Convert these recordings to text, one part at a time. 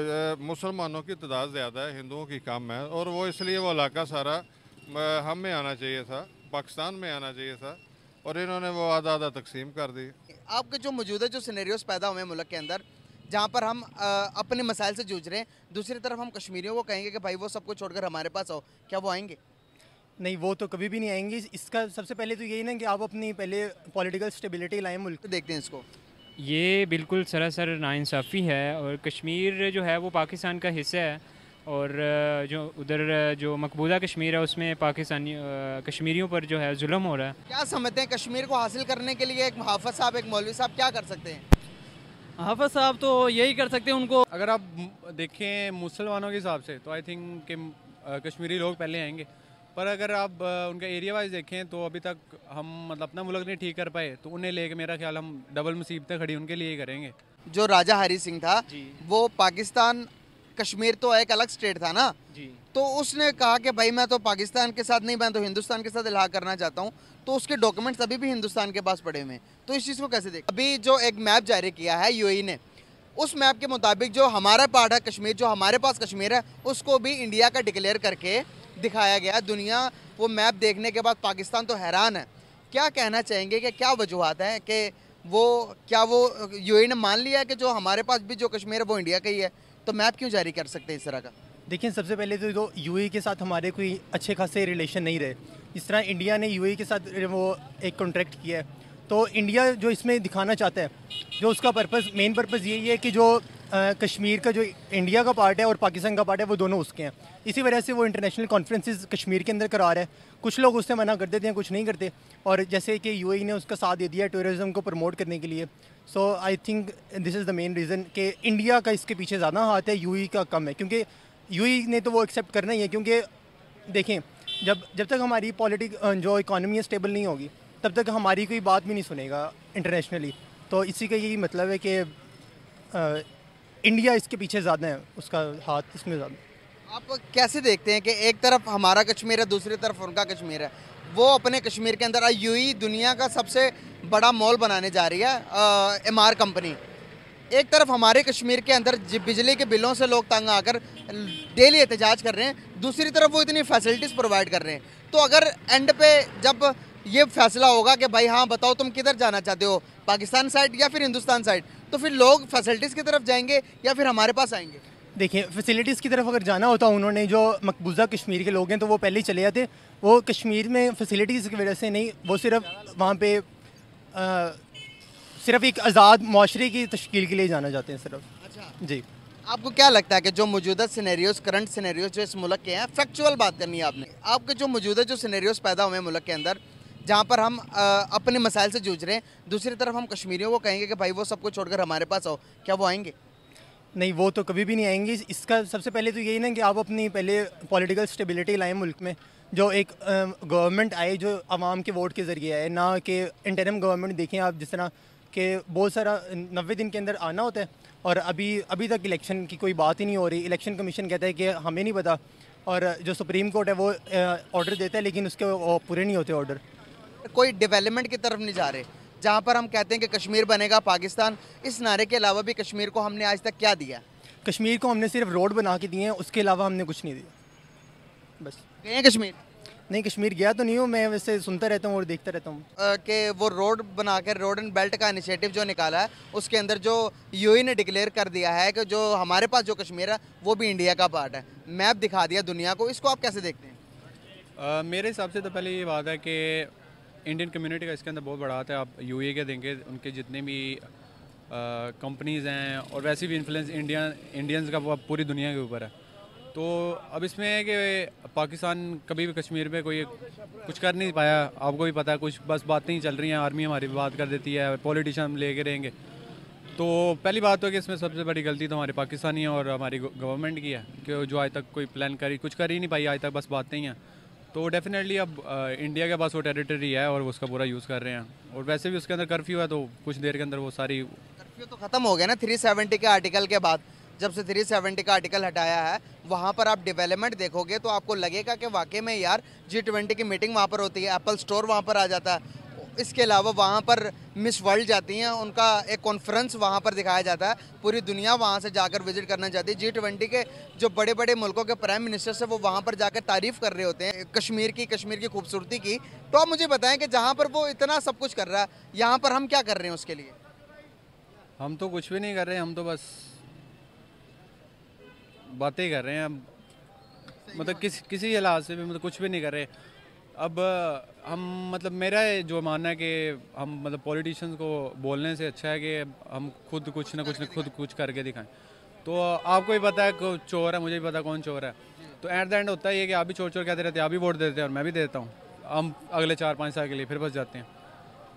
मुसलमानों की तादाद ज़्यादा है हिंदुओं की कम है और वो इसलिए वो इलाका सारा हम में आना चाहिए था पाकिस्तान में आना चाहिए था और इन्होंने वो आधा आधा तकसीम कर दी आपके जो मौजूदा जो सिनेरियोस पैदा हुए हैं मुल्क के अंदर जहाँ पर हम आ, अपने मसाइल से जूझ रहे हैं दूसरी तरफ हम कश्मीरियों को कहेंगे कि भाई वो सबको छोड़कर हमारे पास आओ क्या वो आएंगे नहीं वो तो कभी भी नहीं आएंगे इसका सबसे पहले तो यही ना कि आप अपनी पहले पॉलिटिकल स्टेबिलिटी लाएँ मुल्क देखते हैं इसको ये बिल्कुल सरासर नाानसाफ़ी है और कश्मीर जो है वो पाकिस्तान का हिस्सा है और जो उधर जो मकबूजा कश्मीर है उसमें पाकिस्तानी कश्मीरियों पर जो है जुल्म हो रहा है क्या समझते हैं कश्मीर को हासिल करने के लिए एक हाफज साहब एक मौलवी साहब क्या कर सकते हैं हाफज साहब तो यही कर सकते हैं उनको अगर आप देखें मुसलमानों के हिसाब से तो आई थिंक कि कश्मीरी लोग पहले आएंगे पर अगर आप उनका एरिया वाइज देखें तो अभी तक हम मतलब अपना मुल्क नहीं ठीक कर पाए तो उन्हें लेके मेरा ख्याल हम डबल मुसीबतें खड़ी उनके लिए ही करेंगे जो राजा हरी सिंह था वो पाकिस्तान कश्मीर तो एक अलग स्टेट था ना जी तो उसने कहा कि भाई मैं तो पाकिस्तान के साथ नहीं मैं तो हिंदुस्तान के साथ इलाह करना चाहता हूँ तो उसके डॉक्यूमेंट्स अभी भी हिंदुस्तान के पास पड़े हुए हैं तो इस चीज़ को कैसे देख अभी जो एक मैप जारी किया है यू e ने उस मैप के मुताबिक जो हमारा पार्ट है कश्मीर जो हमारे पास कश्मीर है उसको भी इंडिया का डिक्लेयर करके दिखाया गया दुनिया वो मैप देखने के बाद पाकिस्तान तो हैरान है क्या कहना चाहेंगे कि क्या वजूहत है कि वो क्या वो ए ने मान लिया कि जो हमारे पास भी जो कश्मीर है वो इंडिया का ही है तो मैप क्यों जारी कर सकते हैं इस तरह का देखिए सबसे पहले तो, यू ए के साथ हमारे कोई अच्छे खासे रिलेशन नहीं रहे इस तरह इंडिया ने ए के साथ वो एक कॉन्ट्रैक्ट किया है तो इंडिया जो इसमें दिखाना चाहता है जो उसका पर्पज़ मेन पर्पज़ यही है कि जो कश्मीर का जो इंडिया का पार्ट है और पाकिस्तान का पार्ट है वो दोनों उसके हैं इसी वजह से वो इंटरनेशनल कॉन्फ्रेंसिस कश्मीर के अंदर करा रहा है कुछ लोग उससे मना कर देते हैं कुछ नहीं करते और जैसे कि यू e ने उसका साथ दे दिया टूरिज़म को प्रमोट करने के लिए so I think this is the main reason कि इंडिया का इसके पीछे ज़्यादा हाथ है यू e का कम है क्योंकि यू e ने तो वो एक्सेप्ट करना ही है क्योंकि देखें जब जब तक हमारी पॉलिटिक जो इकानमी है स्टेबल नहीं होगी तब तक हमारी कोई बात भी नहीं सुनेगा इंटरनेशनली तो इसी का यही मतलब है कि इंडिया इसके पीछे ज़्यादा है उसका हाथ इसमें ज़्यादा आप कैसे देखते हैं कि एक तरफ हमारा कश्मीर है दूसरी तरफ उनका कश्मीर है वो अपने कश्मीर के अंदर यू दुनिया का सबसे बड़ा मॉल बनाने जा रही है एम कंपनी एक तरफ हमारे कश्मीर के अंदर बिजली के बिलों से लोग तंग आकर डेली एहतजाज कर रहे हैं दूसरी तरफ वो इतनी फैसिलिटीज़ प्रोवाइड कर रहे हैं तो अगर एंड पे जब ये फैसला होगा कि भाई हाँ बताओ तुम किधर जाना चाहते हो पाकिस्तान साइड या फिर हिंदुस्तान साइड तो फिर लोग फैसिलिटीज़ की तरफ जाएंगे या फिर हमारे पास आएंगे देखिए फैसिलिटीज़ की तरफ अगर जाना होता उन्होंने जो मकबूजा कश्मीर के लोग हैं तो वो पहले ही चले जाते वो कश्मीर में फैसिलिटीज़ की वजह से नहीं वो सिर्फ वहाँ पे आ, सिर्फ एक आज़ाद माशरे की तश्ील के लिए जाना जाते हैं सिर्फ अच्छा जी आपको क्या लगता है कि जो मौजूदा सिनेरियोस करंट सिनेरियोस जो इस मुल्क के हैं फैक्चुअल बात करनी है आपने आपके जो मौजूदा जो सिनेरियोस पैदा हुए हैं मुल्क के अंदर जहाँ पर हम अपने मसाइल से जूझ रहे हैं दूसरी तरफ हम कश्मीरियों को कहेंगे कि भाई वो सबको छोड़कर हमारे पास आओ क्या वो आएंगे नहीं वो तो कभी भी नहीं आएंगी इसका सबसे पहले तो यही ना कि आप अपनी पहले पॉलिटिकल स्टेबिलिटी लाएं मुल्क में जो एक गवर्नमेंट आए जो आवाम के वोट के ज़रिए आए ना कि इंटरम गवर्नमेंट देखें आप जिस तरह के बहुत सारा नब्बे दिन के अंदर आना होता है और अभी अभी तक इलेक्शन की कोई बात ही नहीं हो रही इलेक्शन कमीशन कहता है कि हमें नहीं पता और जो सुप्रीम कोर्ट है वो ऑर्डर देता है लेकिन उसके पूरे नहीं होते ऑर्डर कोई डेवलपमेंट की तरफ नहीं जा रहे जहाँ पर हम कहते हैं कि कश्मीर बनेगा पाकिस्तान इस नारे के अलावा भी कश्मीर को हमने आज तक क्या दिया कश्मीर को हमने सिर्फ रोड बना के दिए हैं उसके अलावा हमने कुछ नहीं दिया बस गए हैं कश्मीर नहीं कश्मीर गया तो नहीं हूँ मैं वैसे सुनता रहता हूँ और देखता रहता हूँ कि वो रोड बना कर रोड एंड बेल्ट का इनिशिएटिव जो निकाला है उसके अंदर जो यू e ने डिक्लेयर कर दिया है कि जो हमारे पास जो कश्मीर है वो भी इंडिया का पार्ट है मैप दिखा दिया दुनिया को इसको आप कैसे देखते हैं आ, मेरे हिसाब से तो पहले ये बात है कि इंडियन कम्युनिटी का इसके अंदर बहुत बड़ा हाथ है आप यू के देंगे उनके जितने भी कंपनीज़ हैं और वैसे भी इन्फ्लुएंस इंडिया इंडियंस का वो पूरी दुनिया के ऊपर है तो अब इसमें है कि पाकिस्तान कभी भी कश्मीर में कोई कुछ कर नहीं पाया आपको भी पता है कुछ बस बातें ही चल रही हैं आर्मी हमारी भी बात कर देती है पॉलिटिशियन हम लेके रहेंगे तो पहली बात तो कि इसमें सबसे बड़ी गलती तो हमारी पाकिस्तानी है और हमारी गवर्नमेंट की है कि जो आज तक कोई प्लान करी कुछ कर ही नहीं पाई आज तक बस बातें ही हैं तो डेफिनेटली अब इंडिया uh, के पास वो टेरिटरी है और उसका पूरा यूज़ कर रहे हैं और वैसे भी उसके अंदर कर्फ्यू है तो कुछ देर के अंदर वो सारी कर्फ्यू तो ख़त्म हो गया ना थ्री सेवेंटी के आर्टिकल के बाद जब से थ्री सेवेंटी का आर्टिकल हटाया है वहाँ पर आप डेवलपमेंट देखोगे तो आपको लगेगा कि वाकई में यार जी ट्वेंटी की मीटिंग वहाँ पर होती है एप्पल स्टोर वहाँ पर आ जाता है इसके अलावा वहाँ पर मिस वर्ल्ड जाती हैं उनका एक कॉन्फ्रेंस वहाँ पर दिखाया जाता है पूरी दुनिया वहाँ से जाकर विजिट करना चाहती है जी ट्वेंटी के जो बड़े बड़े मुल्कों के प्राइम मिनिस्टर्स हैं वो वहाँ पर जाकर तारीफ़ कर रहे होते हैं कश्मीर की कश्मीर की खूबसूरती की तो आप मुझे बताएं कि जहाँ पर वो इतना सब कुछ कर रहा है यहाँ पर हम क्या कर रहे हैं उसके लिए हम तो कुछ भी नहीं कर रहे हम तो बस बातें कर रहे हैं मतलब किस किसी हालात से भी मतलब कुछ भी नहीं कर रहे अब हम मतलब मेरा जो मानना है कि हम मतलब पॉलिटिशियंस को बोलने से अच्छा है कि हम खुद कुछ ना कुछ ना खुद कुछ करके दिखाएं तो आपको भी पता है चोर है मुझे भी पता कौन चोर है तो एट द एंड होता है ये कि आप भी चोर चोर कहते रहते हैं आप भी वोट देते हैं और मैं भी देता हूँ हम अगले चार पाँच साल के लिए फिर बस जाते हैं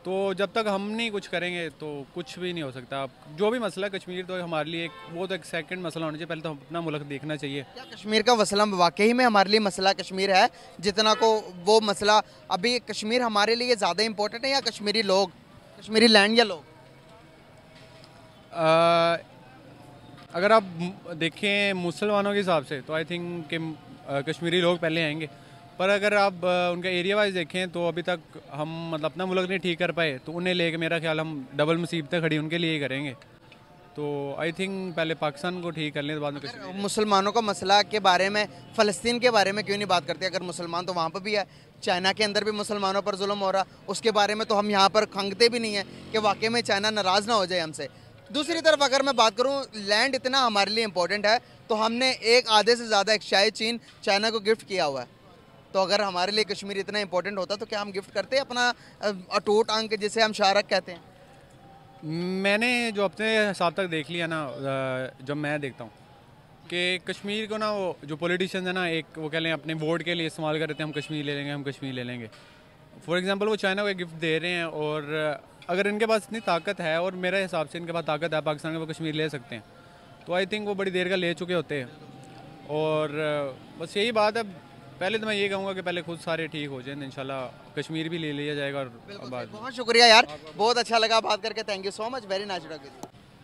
तो जब तक हम नहीं कुछ करेंगे तो कुछ भी नहीं हो सकता जो भी मसला कश्मीर तो हमारे लिए वो तो एक सेकंड मसला होना चाहिए पहले तो हम अपना मुल्क देखना चाहिए कश्मीर का मसला वाकई में हमारे लिए मसला कश्मीर है जितना को वो मसला अभी कश्मीर हमारे लिए ज़्यादा इम्पोर्टेंट है या कश्मीरी लोग कश्मीरी लैंड या लोग आ, अगर आप देखें मुसलमानों के हिसाब से तो आई थिंक कि कश्मीरी लोग पहले आएंगे पर अगर आप उनका एरिया वाइज देखें तो अभी तक हम मतलब अपना मुल्क नहीं ठीक कर पाए तो उन्हें लेके मेरा ख्याल हम डबल मुसीबतें खड़ी उनके लिए ही करेंगे तो आई थिंक पहले पाकिस्तान को ठीक कर लें तो बाद में मुसलमानों का मसला के बारे में फ़लस्तीन के बारे में क्यों नहीं बात करते अगर मुसलमान तो वहाँ पर भी है चाइना के अंदर भी मुसलमानों पर जुल्म हो रहा उसके बारे में तो हम यहाँ पर खंगते भी नहीं हैं कि वाकई में चाइना नाराज़ ना हो जाए हमसे दूसरी तरफ अगर मैं बात करूँ लैंड इतना हमारे लिए इम्पोर्टेंट है तो हमने एक आधे से ज़्यादा एक शायद चीन चाइना को गिफ्ट किया हुआ है तो अगर हमारे लिए कश्मीर इतना इंपॉर्टेंट होता तो क्या हम गिफ्ट करते अपना अटूट अंक जिसे हम शारक कहते हैं मैंने जो अपने हिसाब तक देख लिया ना जब मैं देखता हूँ कि कश्मीर को ना वो जो पोलिटिशन है ना एक वो कह लें अपने वोट के लिए इस्तेमाल कर रहे थे हम कश्मीर ले लेंगे हम कश्मीर ले लेंगे फॉर एग्ज़ाम्पल वो चाइना को गिफ्ट दे रहे हैं और अगर इनके पास इतनी ताकत है और मेरे हिसाब से इनके पास ताकत है पाकिस्तान के वो कश्मीर ले सकते हैं तो आई थिंक वो बड़ी देर का ले चुके होते हैं और बस यही बात है पहले तो मैं ये कहूँगा कि पहले खुद सारे ठीक हो जाए इनशाला कश्मीर भी ले लिया जाएगा और बहुत शुक्रिया यार बहुत अच्छा लगा बात करके thank you so much very nice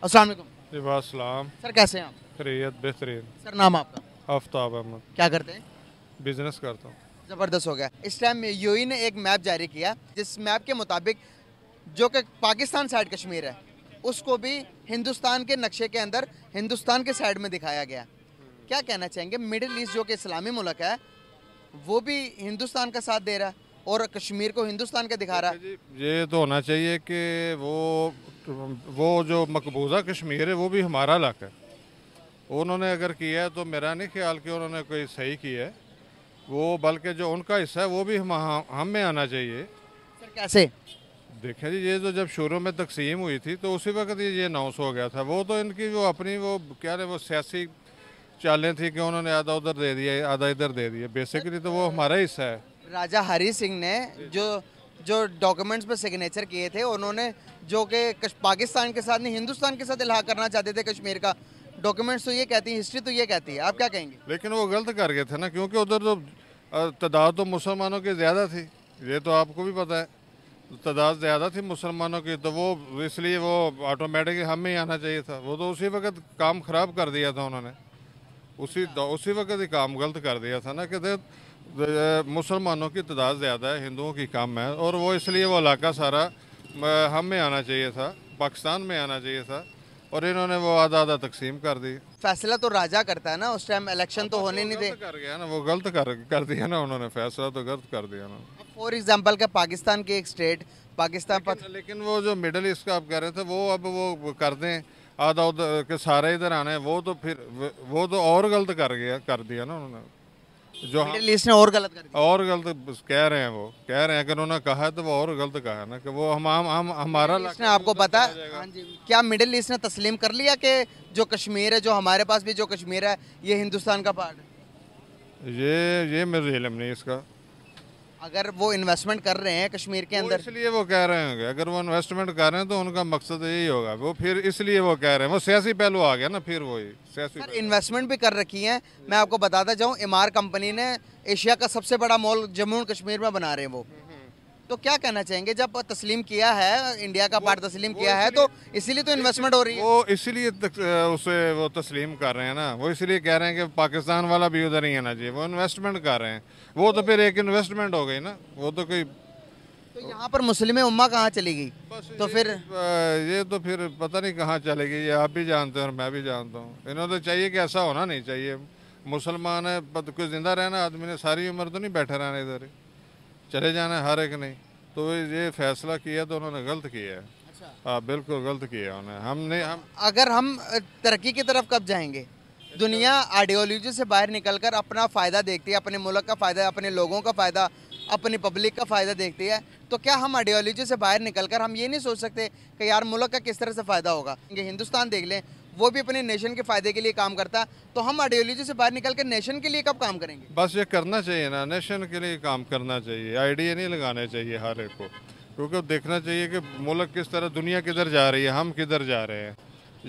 अस्सलाम सर कैसे हैं खरीत बेहतरीन सर नाम आपका आफ्ताब अहमद क्या करते हैं बिजनेस करता हूँ ज़बरदस्त हो गया इस टाइम यूई ने एक मैप जारी किया जिस मैप के मुताबिक जो कि पाकिस्तान साइड कश्मीर है उसको भी हिंदुस्तान के नक्शे के अंदर हिंदुस्तान के साइड में दिखाया गया क्या कहना चाहेंगे मिडिल ईस्ट जो कि इस्लामी मुल्क है वो भी हिंदुस्तान का साथ दे रहा है और कश्मीर को हिंदुस्तान का दिखा रहा है ये तो होना चाहिए कि वो वो जो मकबूजा कश्मीर है वो भी हमारा इलाका है उन्होंने अगर किया है तो मेरा नहीं ख्याल कि उन्होंने कोई सही किया है वो बल्कि जो उनका हिस्सा है वो भी हम हम में आना चाहिए सर कैसे देखें जी ये तो जब शुरू में तकसीम हुई थी तो उसी वक्त ये अनाउंस हो गया था वो तो इनकी जो अपनी वो क्या रहे वो सियासी चालें थी कि उन्होंने आधा उधर दे दिया आधा इधर दे दिया बेसिकली तो वो हमारा हिस्सा है राजा हरी सिंह ने जो जो डॉक्यूमेंट्स पर सिग्नेचर किए थे उन्होंने जो कि पाकिस्तान के साथ नहीं हिंदुस्तान के साथ इलाहा करना चाहते थे कश्मीर का डॉक्यूमेंट्स तो ये कहती है हिस्ट्री तो ये कहती है आप क्या कहेंगे लेकिन वो गलत कर गए थे ना क्योंकि उधर तो तादाद तो मुसलमानों की ज़्यादा थी ये तो आपको भी पता है तादाद ज़्यादा थी मुसलमानों की तो वो इसलिए वो ऑटोमेटिक हमें ही आना चाहिए था वो तो उसी वक्त काम ख़राब कर दिया था उन्होंने उसी उसी वक्त ही काम गलत कर दिया था ना कि मुसलमानों की तादाद ज़्यादा है हिंदुओं की कम है और वो इसलिए वो इलाका सारा हम में आना चाहिए था पाकिस्तान में आना चाहिए था और इन्होंने वो आधा आधा तकसीम कर दी फैसला तो राजा करता है ना उस टाइम इलेक्शन तो होने नहीं थे कर गया ना वो गलत कर कर दिया ना उन्होंने फैसला तो गलत कर दिया ना फॉर एग्जांपल का पाकिस्तान की एक स्टेट पाकिस्तान लेकिन, लेकिन वो जो मिडल ईस्ट का आप कह रहे थे वो अब वो कर दें आधा उधर के सारे इधर आने वो तो फिर वो तो और गलत कर गया कर दिया ना उन्होंने जो हाँ, ने और गलत कर दिया। और गलत कह रहे हैं वो कह रहे हैं अगर उन्होंने कहा है तो वो और गलत कहा है ना कि वो हम हम, हम हमारा इसने आपको पता हाँ क्या मिडिल ईस्ट ने तस्लीम कर लिया कि जो कश्मीर है जो हमारे पास भी जो कश्मीर है ये हिंदुस्तान का पार्ट है ये ये मेरे इलम नहीं इसका अगर वो इन्वेस्टमेंट कर रहे हैं कश्मीर के अंदर इसलिए वो कह रहे होंगे अगर वो इन्वेस्टमेंट कर रहे हैं तो उनका मकसद यही होगा वो फिर इसलिए वो कह रहे हैं वो सियासी पहलू आ गया ना फिर वही इन्वेस्टमेंट भी कर रखी है मैं आपको बताता जाऊँ इमार कंपनी ने एशिया का सबसे बड़ा मॉल जम्मू कश्मीर में बना रहे हैं वो तो क्या कहना चाहेंगे जब तस्लीम किया है इंडिया का पार्ट तस्लीम किया है तो इसीलिए तो इन्वेस्टमेंट हो रही है वो इसीलिए उसे वो तस्लीम कर रहे हैं ना वो इसलिए कह रहे हैं कि पाकिस्तान वाला भी उधर ही है ना जी वो इन्वेस्टमेंट कर रहे हैं वो तो फिर एक इन्वेस्टमेंट हो गई ना वो तो कोई तो यहाँ पर मुस्लिम उम्मा कहाँ चली गई तो फिर ये तो फिर पता नहीं कहाँ चलेगी ये आप भी जानते हैं और मैं भी जानता हूँ इन्होंने तो चाहिए कि ऐसा होना नहीं चाहिए मुसलमान है कुछ जिंदा रहना आदमी ने सारी उम्र तो नहीं बैठे रहना इधर ही चले जाना है हर एक ने तो ये फैसला किया तो उन्होंने गलत किया है अच्छा। हाँ बिल्कुल गलत किया उन्होंने हमने हम अगर हम तरक्की की तरफ कब जाएंगे दुनिया आइडियोलॉजी से बाहर निकलकर अपना फ़ायदा देखती है अपने मुल्क का फ़ायदा अपने लोगों का फ़ायदा अपनी पब्लिक का फ़ायदा देखती है तो क्या हम आइडियोलॉजी से बाहर निकलकर हम ये नहीं सोच सकते कि यार मुल्क का किस तरह से फ़ायदा होगा ये हिंदुस्तान देख लें वो भी अपने नेशन के फायदे के लिए काम करता तो हम आइडियोलॉजी से बाहर निकल कर नेशन के लिए कब काम करेंगे बस ये करना चाहिए ना नेशन के लिए काम करना चाहिए आइडिया नहीं लगाना चाहिए हर एक को क्योंकि देखना चाहिए कि मुल्क किस तरह दुनिया किधर जा रही है हम किधर जा रहे हैं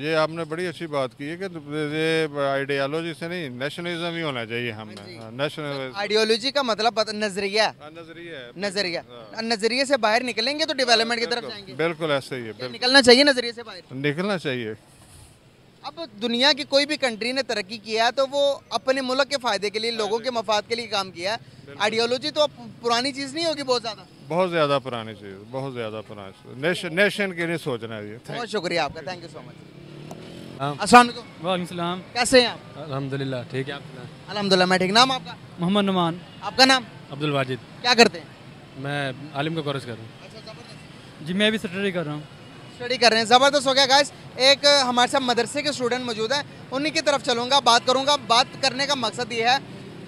ये आपने बड़ी अच्छी बात की है कि ये आइडियोलॉजी से नहीं नेशनलिज्म ही होना चाहिए हमें नेशनल हाँ आइडियोलॉजी हाँ, का मतलब नजरिया हाँ, नजरिया नजरिया नजरिए से बाहर निकलेंगे तो डेवलपमेंट की तरफ जाएंगे बिल्कुल ऐसे ही है निकलना चाहिए नजरिए से बाहर निकलना चाहिए अब दुनिया की कोई भी कंट्री ने तरक्की किया तो वो अपने मुल्क के फ़ायदे के लिए लोगों के हाँ मफाद के लिए काम किया आइडियोलॉजी तो अब पुरानी चीज़ नहीं होगी बहुत ज़्यादा बहुत ज़्यादा पुरानी चीज़ बहुत ज़्यादा पुरानी नेशन नेशन के लिए सोचना है ये बहुत शुक्रिया आपका थैंक यू सो मच अस्सलाम कैसे हैं आप अलहमदिल्ला ठीक है आप अलहमदिल्ला मैं ठीक नाम आपका मोहम्मद नुमान आपका नाम अब्दुल वाजिद क्या करते हैं मैं आलिम का कोर्स कर रहा हूँ अच्छा, जी मैं भी स्टडी कर रहा हूँ स्टडी कर रहे हैं ज़बरदस्त हो गया गाइस एक हमारे साथ मदरसे के स्टूडेंट मौजूद हैं उन्हीं की तरफ चलूँगा बात करूँगा बात करने का मकसद ये है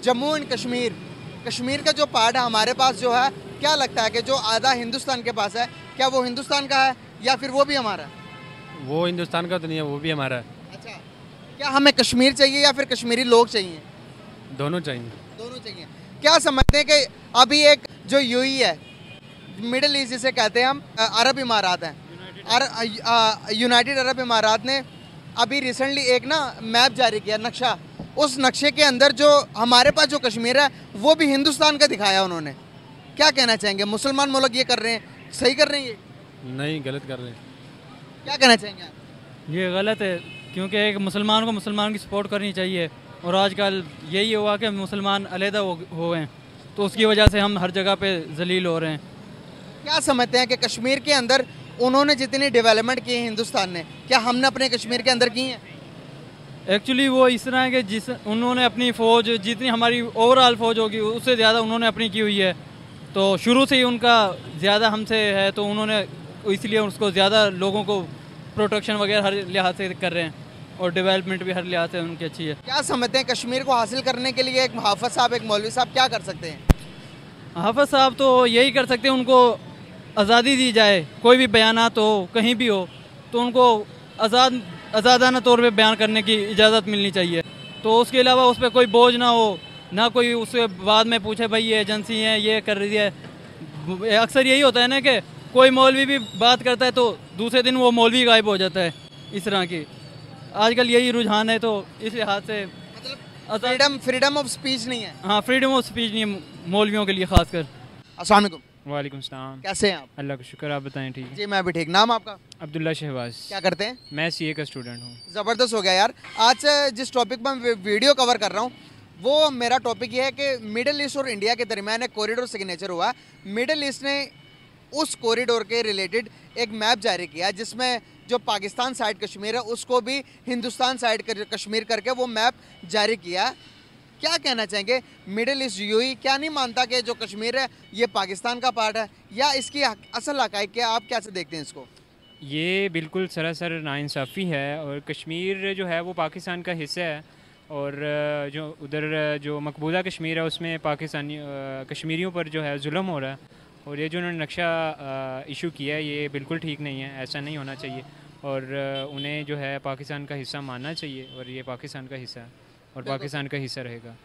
जम्मू एंड कश्मीर कश्मीर का जो पार्ट है हमारे पास जो है क्या लगता है कि जो आधा हिंदुस्तान के पास है क्या वो हिंदुस्तान का है या फिर वो भी हमारा है वो हिंदुस्तान का तो नहीं है वो भी हमारा है अच्छा क्या हमें कश्मीर चाहिए या फिर कश्मीरी लोग चाहिए दोनों चाहिए दोनों चाहिए क्या समझते हैं कि अभी एक जो यू है मिडल ईस्ट जिसे कहते हैं हम अरब इमारात हैं और यूनाइटेड अरब इमारात ने अभी रिसेंटली एक ना मैप जारी किया नक्शा उस नक्शे के अंदर जो हमारे पास जो कश्मीर है वो भी हिंदुस्तान का दिखाया उन्होंने क्या कहना चाहेंगे मुसलमान मुल्क ये कर रहे हैं सही कर रहे हैं ये नहीं गलत कर रहे हैं क्या कहना चाहेंगे आप ये गलत है क्योंकि एक मुसलमान को मुसलमान की सपोर्ट करनी चाहिए और आजकल यही हुआ कि मुसलमान अलहदा हो गए हैं तो उसकी वजह से हम हर जगह पे जलील हो रहे हैं क्या समझते हैं कि कश्मीर के अंदर उन्होंने जितनी डेवलपमेंट की है हिंदुस्तान ने क्या हमने अपने कश्मीर के अंदर की है एक्चुअली वो इस तरह है कि जिस उन्होंने अपनी फ़ौज जितनी हमारी ओवरऑल फ़ौज होगी उससे ज़्यादा उन्होंने अपनी की हुई है तो शुरू से ही उनका ज़्यादा हमसे है तो उन्होंने इसलिए उसको ज़्यादा लोगों को प्रोटेक्शन वगैरह हर लिहाज से कर रहे हैं और डेवलपमेंट भी हर लिहाज से उनकी अच्छी है क्या समझते हैं कश्मीर को हासिल करने के लिए एक हाफज साहब एक मौलवी साहब क्या कर सकते हैं हाफज साहब तो यही कर सकते हैं उनको आज़ादी दी जाए कोई भी बयान हो कहीं भी हो तो उनको आज़ाद आज़ादाना तौर पे बयान करने की इजाज़त मिलनी चाहिए तो उसके अलावा उस पर कोई बोझ ना हो ना कोई उसके बाद में पूछे भाई ये एजेंसी है ये कर रही है अक्सर यही होता है ना कि कोई मौलवी भी बात करता है तो दूसरे दिन वो मौलवी गायब हो जाता है इस तरह की आजकल यही रुझान है तो इस लिहाज से फ्रीडम फ्रीडम ऑफ स्पीच नहीं है हाँ फ्रीडम ऑफ स्पीच नहीं है मौलवियों के लिए खासकर असल वालेकुम सलाम कैसे हैं आप अल्लाह का शुक्र आप बताएं ठीक जी मैं भी ठीक नाम आपका अब्दुल्ला शहबाज क्या करते हैं मैं सी का स्टूडेंट हूँ ज़बरदस्त हो गया यार आज जिस टॉपिक पर वीडियो कवर कर रहा हूँ वो मेरा टॉपिक ये है कि मिडिल ईस्ट और इंडिया के दरमियान एक कॉरिडोर सिग्नेचर हुआ मिडिल ईस्ट ने उस कॉरिडोर के रिलेटेड एक मैप जारी किया जिसमें जो पाकिस्तान साइड कश्मीर है उसको भी हिंदुस्तान साइड कश्मीर करके वो मैप जारी किया क्या कहना चाहेंगे मिडिल ईस्ट यू क्या नहीं मानता कि जो कश्मीर है ये पाकिस्तान का पार्ट है या इसकी असल हकाइक क्या आप कैसे देखते हैं इसको ये बिल्कुल सरासर नाानसाफ़ी है और कश्मीर जो है वो पाकिस्तान का हिस्सा है और जो उधर जो मकबूजा कश्मीर है उसमें पाकिस्तानी कश्मीरियों पर जो है जुल्म हो रहा है और ये जो उन्होंने नक्शा इशू किया है ये बिल्कुल ठीक नहीं है ऐसा नहीं होना चाहिए और उन्हें जो है पाकिस्तान का हिस्सा मानना चाहिए और ये पाकिस्तान का हिस्सा है और पाकिस्तान का हिस्सा रहेगा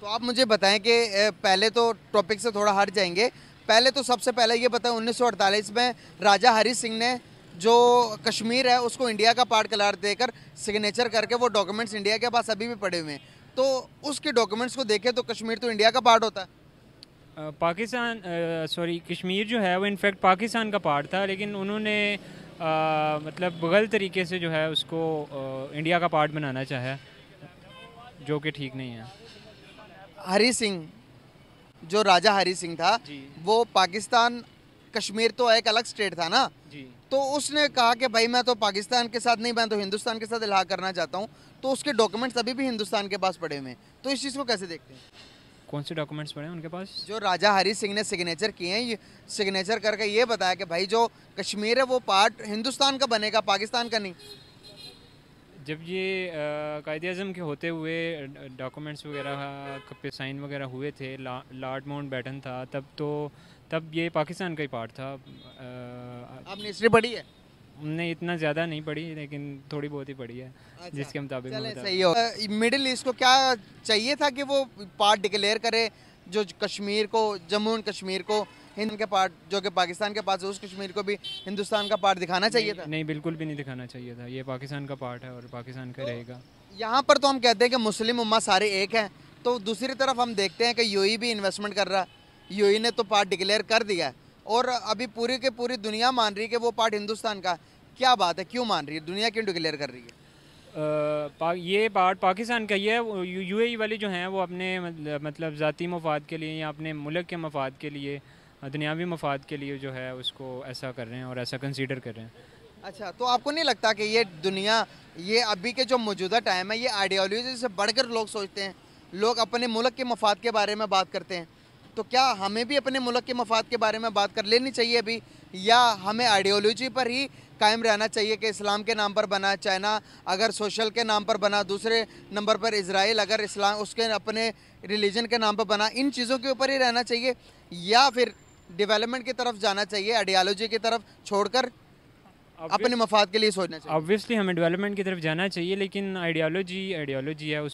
तो आप मुझे बताएं कि पहले तो टॉपिक से थोड़ा हट जाएंगे पहले तो सबसे पहले ये बताएं 1948 में राजा हरी सिंह ने जो कश्मीर है उसको इंडिया का पार्ट कलार देकर सिग्नेचर करके वो डॉक्यूमेंट्स इंडिया के पास अभी भी पड़े हुए हैं तो उसके डॉक्यूमेंट्स को देखें तो कश्मीर तो इंडिया का पार्ट होता है पाकिस्तान सॉरी कश्मीर जो है वो इनफैक्ट पाकिस्तान का पार्ट था लेकिन उन्होंने आ, मतलब गलत तरीके से जो है उसको आ, इंडिया का पार्ट बनाना चाहा जो कि ठीक नहीं है हरी सिंह जो राजा हरी सिंह था वो पाकिस्तान कश्मीर तो एक अलग स्टेट था ना जी तो उसने कहा कि भाई मैं तो पाकिस्तान के साथ नहीं मैं तो हिंदुस्तान के साथ इलाहा करना चाहता हूँ तो उसके डॉक्यूमेंट्स अभी भी हिंदुस्तान के पास पड़े हुए हैं तो इस चीज़ को कैसे देखते हैं कौन से डॉक्यूमेंट्स पड़े हैं उनके पास जो राजा हरी सिंह ने सिग्नेचर किए हैं सिग्नेचर करके ये बताया कि भाई जो कश्मीर है वो पार्ट हिंदुस्तान का बनेगा पाकिस्तान का नहीं जब ये कायद अजम के होते हुए डॉक्यूमेंट्स वगैरह पे साइन वगैरह हुए थे ला, लॉर्ड माउंट बैटन था तब तो तब ये पाकिस्तान का ही पार्ट था आपने इसलिए पढ़ी है हमने इतना ज़्यादा नहीं पढ़ी लेकिन थोड़ी बहुत ही पढ़ी है अच्छा, जिसके मुताबिक मिडिल ईस्ट को क्या चाहिए था कि वो पार्ट डिक्लेयर करे जो कश्मीर को जम्मू एंड कश्मीर को हिंद के पार्ट जो कि पाकिस्तान के पास है उस कश्मीर को भी हिंदुस्तान का पार्ट दिखाना चाहिए था नहीं बिल्कुल भी नहीं दिखाना चाहिए था ये पाकिस्तान का पार्ट है और पाकिस्तान का तो रहेगा यहाँ पर तो हम कहते हैं कि मुस्लिम उम्मा सारे एक हैं तो दूसरी तरफ हम देखते हैं कि यू भी इन्वेस्टमेंट कर रहा है यूई ने तो पार्ट डिक्लेयर कर दिया है और अभी पूरी के पूरी दुनिया मान रही है कि वो पार्ट हिंदुस्तान का क्या बात है क्यों मान रही है दुनिया क्यों डिक्लेयर कर रही है पा, ये पार्ट पाकिस्तान का ये यू ए वाले जो हैं वो अपने मतलब ज़ाती मफाद के लिए या अपने मुल्क के मफाद के लिए दुनियावी मफाद के लिए जो है उसको ऐसा कर रहे हैं और ऐसा कंसिडर कर रहे हैं अच्छा तो आपको नहीं लगता कि ये दुनिया ये अभी के जो मौजूदा टाइम है ये आइडियोलॉजी से बढ़कर लोग सोचते हैं लोग अपने मुल्क के मफाद के बारे में बात करते हैं तो क्या हमें भी अपने मुल्क के मफाद के बारे में बात कर लेनी चाहिए अभी या हमें आइडियोलॉजी पर ही कायम रहना चाहिए कि इस्लाम के नाम पर बना चाइना अगर सोशल के नाम पर बना दूसरे नंबर पर इसराइल अगर इस्लाम उसके अपने रिलीजन के नाम पर बना इन चीज़ों के ऊपर ही रहना चाहिए या फिर डेवलपमेंट की तरफ जाना चाहिए आइडियालॉजी की तरफ छोड़कर अपने मफाद के लिए सोचना चाहिए ऑब्वियसली हमें डेवलपमेंट की तरफ जाना चाहिए लेकिन आइडियालॉजी आइडियालॉजी है उस